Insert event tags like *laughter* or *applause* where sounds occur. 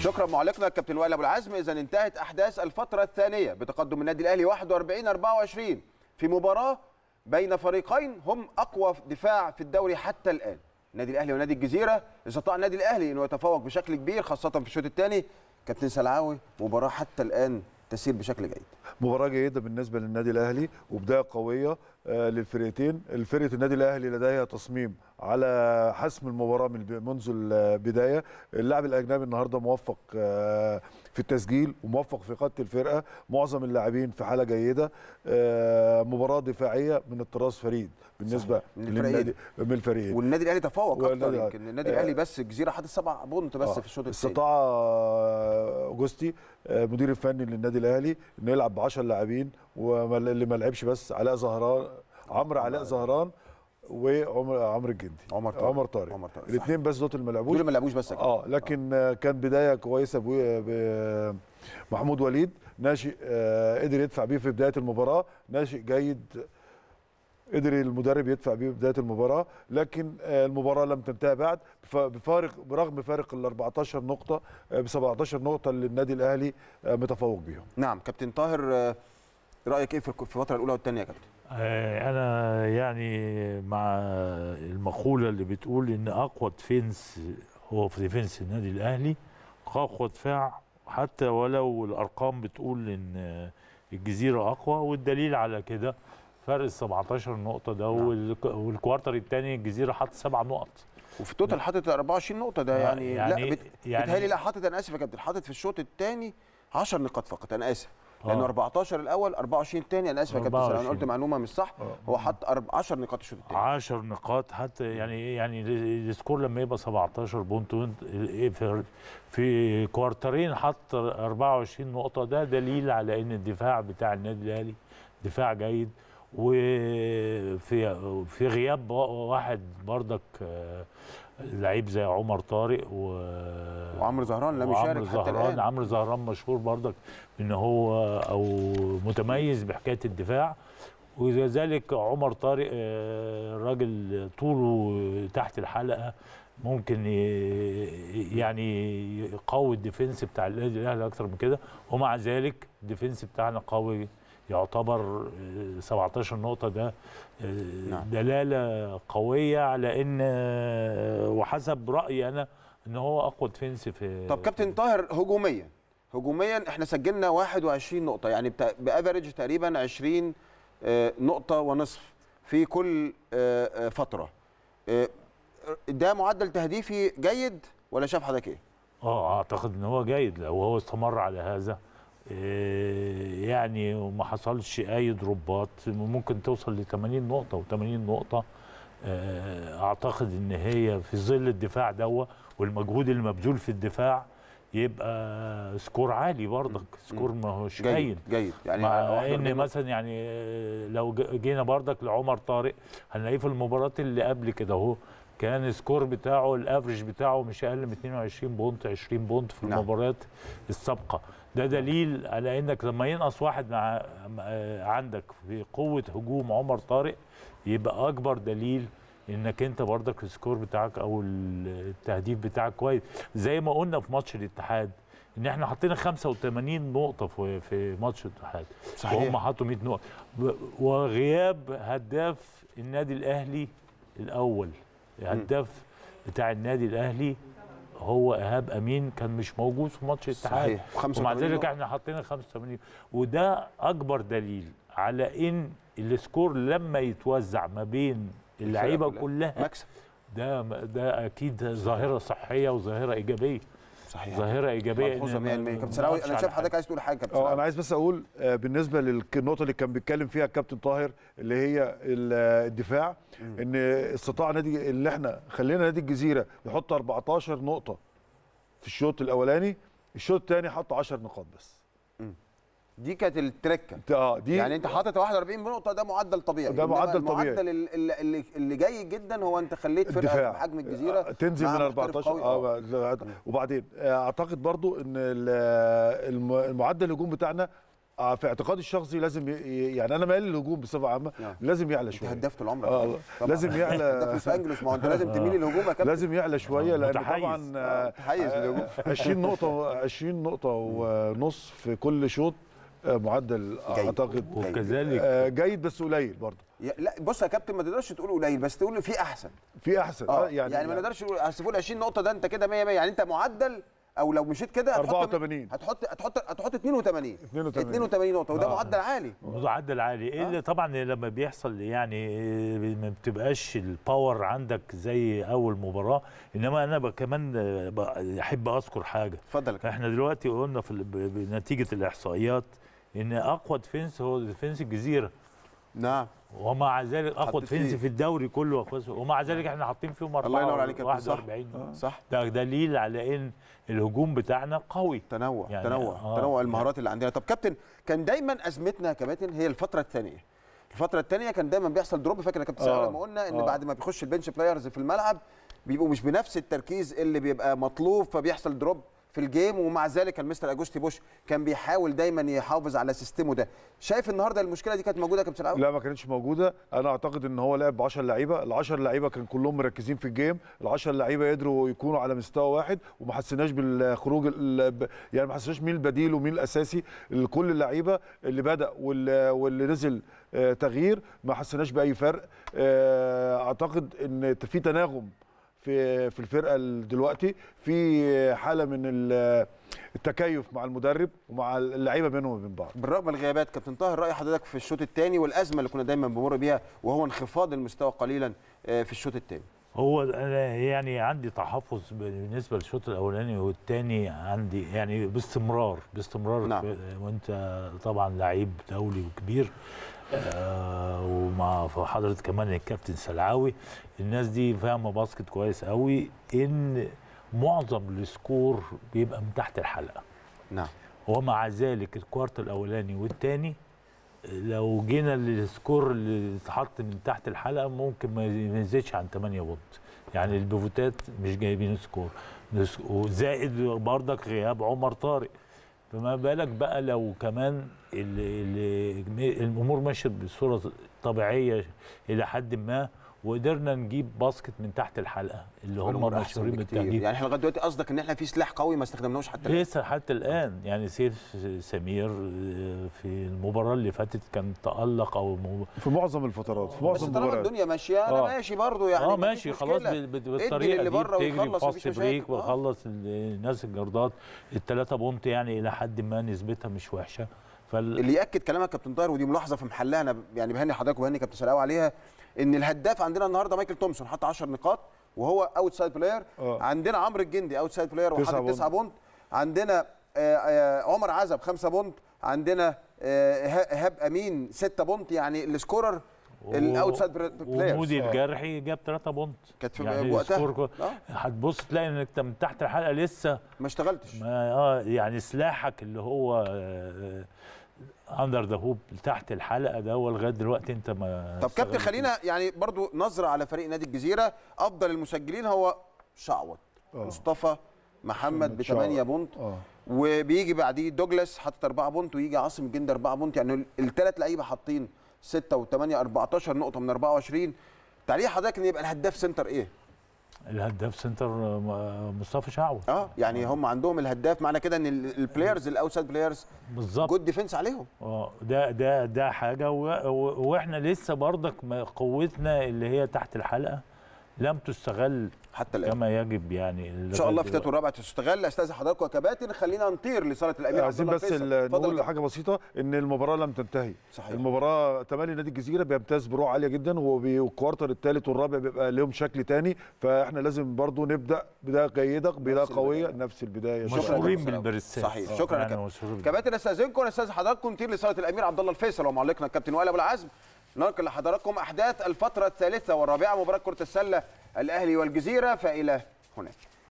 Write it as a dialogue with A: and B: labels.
A: شكرا معلقنا الكابتن وائل ابو العزم اذا انتهت احداث الفتره الثانيه بتقدم النادي الاهلي 41 24 في مباراه بين فريقين هم اقوى دفاع في الدوري حتى الان النادي الاهلي ونادي الجزيره استطاع النادي الاهلي انه يتفوق بشكل كبير خاصه في الشوط الثاني كابتن سلعاوي مباراه
B: حتى الان تسير بشكل جيد مباراه جيده بالنسبه للنادي الاهلي وبدايه قويه آه، للفرقتين فرقه النادي الاهلي لديها تصميم على حسم المباراه من منذ البدايه اللاعب الاجنبي النهارده موفق آه، في التسجيل وموفق في قاده الفرقه معظم اللاعبين في حاله جيده آه، مباراه دفاعيه من الطراز فريد بالنسبه للنادي من الفريقين والنادي الاهلي تفوق اكتر يمكن النادي الاهلي آه.
A: بس جزيره حاطط سبع بونت بس آه. في الشوط
B: الثاني استطاع جوستي المدير الفني للنادي الاهلي انه يلعب ب 10 لاعبين واللي ما لعبش بس علاء زهران عمرو علاء زهران وعمر عمرو الجندي عمر طارق عمر طارق, عمر طارق. الاثنين بس دول اللي ما لعبوش دول ما لعبوش بس اه لكن آه. كان بدايه كويسه محمود وليد ناشئ آه قدر يدفع بيه في بدايه المباراه ناشئ جيد قدر المدرب يدفع بيه بدايه المباراه لكن آه، المباراه لم تنتهي بعد بفارق برغم فارق ال 14 نقطه آه، ب 17 نقطه اللي النادي الاهلي آه، متفوق بيهم.
A: نعم كابتن طاهر رايك ايه في الفتره الاولى والثانيه يا كابتن
C: آه، انا يعني مع المقوله اللي بتقول ان اقوى ديفنس هو في ديفنس النادي الاهلي اقوى دفاع حتى ولو الارقام بتقول ان الجزيره اقوى والدليل على كده فرق ال 17 نقطه ده نعم. والكوارتر الثاني الجزيره حط سبع نقط وفي
A: التوتال حاطط 24 نقطه ده يعني, يعني لا يعني بت... يعني بتهيألي لا حاطط انا اسف يا كابتن حاطط في الشوط الثاني 10 نقاط فقط انا اسف لانه آه. 14 الاول 24 الثاني انا اسف يا كابتن انا قلت معلومه مش صح آه. هو حط 10 نقاط الشوط الثاني
C: 10 نقاط حتى يعني يعني السكور لما يبقى 17 بونت إيه في كوارترين حط 24 نقطه ده دليل على ان الدفاع بتاع النادي الاهلي دفاع جيد وفي في غياب واحد بردك آه، لعيب زي عمر طارق و... وعمر زهران لم يشارك حتى زهران الان عمرو زهران مشهور بردك ان هو او متميز بحكايه الدفاع وذلك عمر طارق آه، راجل طوله تحت الحلقه ممكن يعني يقوي الديفنس بتاع النادي الاهلي اكتر من كده ومع ذلك الديفنس بتاعنا قوي يعتبر 17 آه، نقطه ده آه، نعم. دلاله قويه على ان آه، وحسب رايي انا ان هو اقوى ديفنس في طب
A: كابتن طاهر هجوميا هجوميا احنا سجلنا 21 نقطه يعني بافريج تقريبا 20 نقطه ونصف في كل فتره ده معدل تهديفي جيد ولا شايف حضرتك ايه
C: اه اعتقد ان هو جيد لو هو استمر على هذا إيه، يعني وما حصلش اي دروبات ممكن توصل ل 80 نقطه و80 نقطه آه، اعتقد ان هي في ظل الدفاع دوت والمجهود المبذول في الدفاع يبقى سكور عالي برضك
A: سكور ما هوش جيد جيد يعني مع ان
C: مثلا يعني آه، لو جينا برضك لعمر طارق هنلاقيه في المباراه اللي قبل كده اهو كان السكور بتاعه الافرج بتاعه مش اقل من 22 بونت 20 بونت في نعم. المباريات السابقه ده دليل على انك لما ينقص واحد مع آه، عندك في قوه هجوم عمر طارق يبقى اكبر دليل انك انت برضك السكور بتاعك او التهديف بتاعك كويس زي ما قلنا في ماتش الاتحاد ان احنا حطينا 85 نقطه في في ماتش الاتحاد صحيح وهم حطوا 100 نقطه وغياب هداف النادي الاهلي الاول الهداف بتاع النادي الاهلي هو ايهاب امين كان مش موجود في ماتش الاتحاد ومع ذلك احنا حطينا 85 وده اكبر دليل على ان السكور لما يتوزع ما بين اللعيبه كلها مكسب ده ده اكيد ظاهره صحيه وظاهره ايجابيه صحيح ظاهره ايجابيه ملحوظه 100% كابتن انا شايف
B: حضرتك عايز تقول حاجه كابتن أه، انا عايز بس اقول آه، بالنسبه للنقطه اللي كان بيتكلم فيها الكابتن طاهر اللي هي الدفاع ان استطاع نادي اللي احنا خلينا نادي الجزيره يحط 14 نقطه في الشوط الاولاني الشوط الثاني حط 10 نقاط بس دي كانت التركه اه دي يعني انت حاطط 41 نقطه ده معدل طبيعي ده معدل طبيعي المعدل
A: اللي, اللي جاي جدا هو انت خليت فرقه بحجم الجزيره آه، تنزل من 14 اه,
B: وبعدين آه، اعتقد برضو ان المعدل الهجوم بتاعنا آه، في اعتقادي الشخصي لازم يعني انا مايل للهجوم بصفه عامه نعم. لازم يعلى شويه هداف طول عمرك آه. لازم يعلى *laughs* انجلوس ما هو انت لازم تميل للهجوم يا كابتن لازم يعلى شويه لان طبعا تحيز للهجوم 20 نقطه 20 نقطه ونص في كل شوط معدل جيد. اعتقد وكذلك آه، جيد بس قليل برضه
A: لا بص يا كابتن ما تقدرش
B: تقول قليل بس تقول في احسن في احسن اه, آه، يعني يعني ما نقدرش
A: يعني نقول اصل فوق 20 نقطه ده انت كده 100 100 يعني انت معدل او لو مشيت كده هتحط 84 هتحط هتحط هتحط 82 82 82 نقطه وده آه. معدل عالي
C: آه. معدل عالي آه. اللي طبعا لما بيحصل يعني ما بتبقاش الباور عندك زي اول مباراه انما انا كمان احب اذكر حاجه اتفضل احنا دلوقتي قلنا في نتيجه الاحصائيات ان اقوى ديفنس هو ديفنس الجزيره نعم ومع ذلك اقوى ديفنس في الدوري كله ومع نعم. ذلك احنا حاطين فيهم الله ينور عليك يا 41
A: آه. صح ده دليل على ان الهجوم بتاعنا قوي تنوع يعني تنوع آه تنوع المهارات اللي عندنا طب كابتن كان دايما ازمتنا كباتن هي الفتره الثانيه الفتره الثانيه كان دايما بيحصل دروب فاكر يا كابتن آه لما قلنا ان آه بعد ما بيخش البنش بلايرز في الملعب بيبقوا مش بنفس التركيز اللي بيبقى مطلوب فبيحصل دروب في الجيم ومع ذلك المستر اجوستي بوش كان بيحاول دايما يحافظ على سيستمه ده شايف النهارده المشكله دي كانت موجوده كابتن
B: لا ما كانتش موجوده انا اعتقد ان هو لعب ب 10 لعيبه ال 10 لعيبه كان كلهم مركزين في الجيم ال 10 لعيبه قدروا يكونوا على مستوى واحد وما حسيناش بالخروج يعني ما حسيناش مين البديل ومين الاساسي كل اللعيبه اللي بدا واللي, واللي نزل آه، تغيير ما حسيناش باي فرق آه، اعتقد ان في تناغم في في الفرقه دلوقتي في حاله من التكيف مع المدرب ومع اللعيبه بينهم وبين بعض بالرغم من الغيابات كابتن طاهر راي حضرتك في الشوط الثاني والازمه اللي كنا دايما بمر بيها
A: وهو انخفاض المستوى قليلا آه، في الشوط الثاني
C: هو انا يعني عندي تحفظ بالنسبه للشوط الاولاني والثاني عندي يعني باستمرار باستمرار نعم. وانت طبعا لعيب دولي وكبير آه ومع حضرتك كمان الكابتن سلعاوي الناس دي فاهمه باسكت كويس قوي ان معظم السكور بيبقى من تحت الحلقه نعم ومع ذلك الكوارت الاولاني والثاني لو جينا للسكور اللي اتحط من تحت الحلقه ممكن ما ينزلش عن 8 بونت يعني البيفوتات مش جايبين سكور وزائد بردك غياب عمر طارق فما بالك بقى لو كمان الـ الـ الامور ماشيه بصوره طبيعيه الى حد ما وقدرنا نجيب باسكت من تحت الحلقه اللي هم مشهورين بالتهديد يعني
A: احنا لغايه دلوقتي قصدك ان احنا في سلاح قوي ما استخدمناهوش حتى الان
C: لسه حتى الان يعني سيف سمير آه، في المباراه اللي فاتت كان تالق او مو... في معظم الفترات في معظم المباريات بس الدنيا ماشيه انا آه. ماشي برضو يعني اه ماشي خلاص بالطريقه اللي بره تجري فاست بريك آه. وخلص الناس الجردات الثلاثه بونت يعني الى حد ما نسبتها مش وحشه
A: فال... اللي ياكد كلامك كابتن طاهر ودي ملاحظه في محلها انا يعني بهني حضرتك وبهني كابتن سلاو عليها ان الهداف عندنا النهارده مايكل تومسون حط 10 نقاط وهو اوت سايد بلاير أوه. عندنا عمرو الجندي اوت سايد بلاير وحط 9 بونت عندنا آه، آه، عمر عزب 5 بونت عندنا آه، ايهاب امين 6 بونت يعني السكورر الاوتسايد بلايرز ومودي آه.
C: الجرحي جاب 3 بونت كانت في يعني وقتها آه. هتبص تلاقي انك من تحت الحلقه لسه ما اشتغلتش ما اه يعني سلاحك اللي هو اندر ذا هوب تحت الحلقه ده هو لغايه دلوقتي انت ما طب كابتن خلينا
A: يعني برضو نظره على فريق نادي الجزيره افضل المسجلين هو شعوط آه. مصطفى محمد ب 8 بونت وبيجي بعديه دوجلاس حاطط 4 بونت ويجي عاصم جندر 4 بونت يعني الثلاث لعيبه حاطين 6 و8 14 نقطه من 24 تعليق حضرتك ان يبقى الهداف سنتر ايه؟
C: الهداف سنتر
A: مصطفى شعوة اه يعني هم عندهم الهداف معنى كده ان البلايرز الاوسايد بلايرز بالظبط جود ديفنس عليهم
C: اه ده ده ده حاجه واحنا لسه بردك قوتنا اللي هي تحت الحلقه لم تستغل حتى الآن كما يجب
B: يعني ان شاء الله في الرابعة
A: الرابع تستغل استاذ حضراتكم وكباتن خلينا نطير لصاله الامير عايزين بس نقول
B: حاجه بسيطه ان المباراه لم تنتهي صحيح. المباراه تملي نادي الجزيره بيمتاز بروح عاليه جدا والكوارتر الثالث والرابع بيبقى لهم شكل ثاني فاحنا لازم برضو نبدا بدايه جيده بدايه قويه البداية. نفس البدايه مشهورين بالبرسات صحيح آه. شكرا يعني كباتن
A: استاذنكم استاذ حضراتكم نطير لصاله الامير عبد الله الفيصل ومعلقنا الكابتن وائل ابو العزم ننقل لحضراتكم احداث الفتره الثالثه والرابعه مباراه كره السله الاهلي والجزيره فالى هناك